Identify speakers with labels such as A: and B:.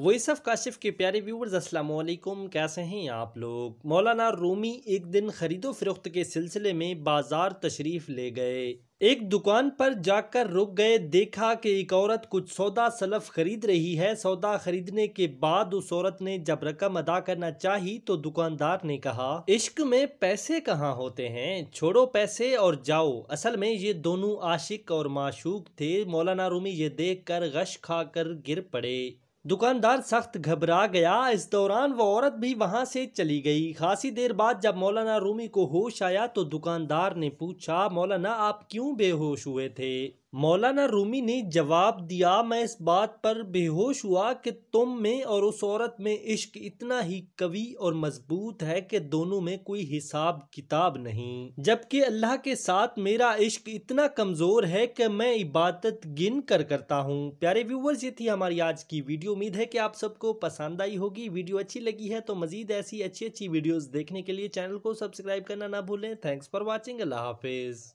A: voice of Kashif के प्यारे viewers अस्सलाम वालेकुम कैसे हैं आप लोग मौलाना रूमी एक दिन ख़रीदो फरोख्त के सिलसिले में बाज़ार तशरीफ़ ले गए एक दुकान पर जाकर रुक गए देखा कि एक औरत कुछ सौदा सलफ खरीद रही है सौदा खरीदने के बाद उस औरत ने जब रकम अदा करना चाही तो दुकानदार ने कहा इश्क में पैसे कहाँ होते हैं छोड़ो पैसे और जाओ असल में ये दोनों आशिक और माशूक थे मौलाना रूमी ये देख कर गश खा कर गिर पड़े दुकानदार सख्त घबरा गया इस दौरान वो औरत भी वहाँ से चली गई खासी देर बाद जब मौलाना रूमी को होश आया तो दुकानदार ने पूछा मौलाना आप क्यों बेहोश हुए थे मौलाना रूमी ने जवाब दिया मैं इस बात पर बेहोश हुआ कि तुम में और उस औरत में इश्क इतना ही कवि और मजबूत है कि दोनों में कोई हिसाब किताब नहीं जबकि अल्लाह के साथ मेरा इश्क इतना कमज़ोर है कि मैं इबादत गिन कर करता हूँ प्यारे व्यूवर्स ये थी हमारी आज की वीडियो उम्मीद है कि आप सबको पसंद आई होगी वीडियो अच्छी लगी है तो मज़ीद ऐसी अच्छी अच्छी वीडियोज़ देखने के लिए चैनल को सब्सक्राइब करना ना भूलें थैंक्स फॉर वॉचिंग अल्लाह हाफिज़